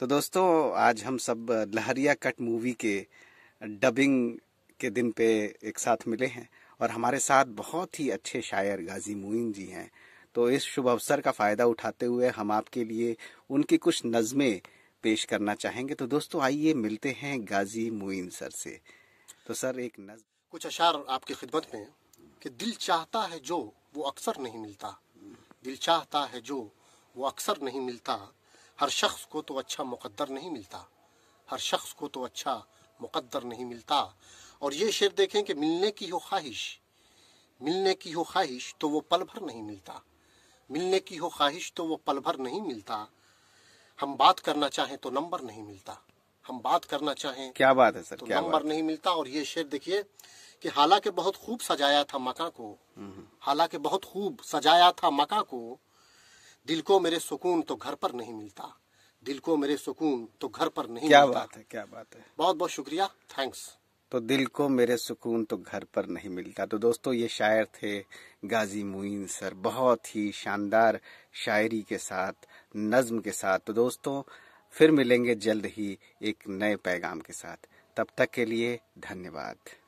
तो दोस्तों आज हम सब लहरिया कट मूवी के डबिंग के दिन पे एक साथ मिले हैं और हमारे साथ बहुत ही अच्छे शायर गाजी मोइन जी हैं तो इस शुभ अवसर का फ़ायदा उठाते हुए हम आपके लिए उनकी कुछ नज़में पेश करना चाहेंगे तो दोस्तों आइए मिलते हैं गाजी मुइन सर से तो सर एक नज़ कुछ अशार आपकी खिदमत में कि दिल चाहता है जो वो अक्सर नहीं मिलता दिल चाहता है जो वो अक्सर नहीं मिलता हर शख्स को तो अच्छा मुकद्दर नहीं मिलता हर शख्स को तो अच्छा मुकद्दर नहीं मिलता और ये शेर देखें कि मिलने की हो ख्वाहिश मिलने की हो ख्वाहिश तो वो पल भर नहीं मिलता मिलने की हो ख्वाहिश तो वो पल भर नहीं मिलता हम बात करना चाहें तो नंबर नहीं मिलता हम बात करना चाहें क्या बात है सर तो क्या नंबर नहीं मिलता और ये शेर देखिए कि हालांकि बहुत खूब सजाया था मका को हम्म, हम्म। हालांकि बहुत खूब सजाया था मका को दिल को मेरे सुकून तो घर पर नहीं मिलता दिल को मेरे सुकून तो घर पर नहीं क्या मिलता। बात है क्या बात है बहुत बहुत शुक्रिया थैंक्स तो दिल को मेरे सुकून तो घर पर नहीं मिलता तो दोस्तों ये शायर थे गाजी मुइन सर बहुत ही शानदार शायरी के साथ नज्म के साथ तो दोस्तों फिर मिलेंगे जल्द ही एक नए पैगाम के साथ तब तक के लिए धन्यवाद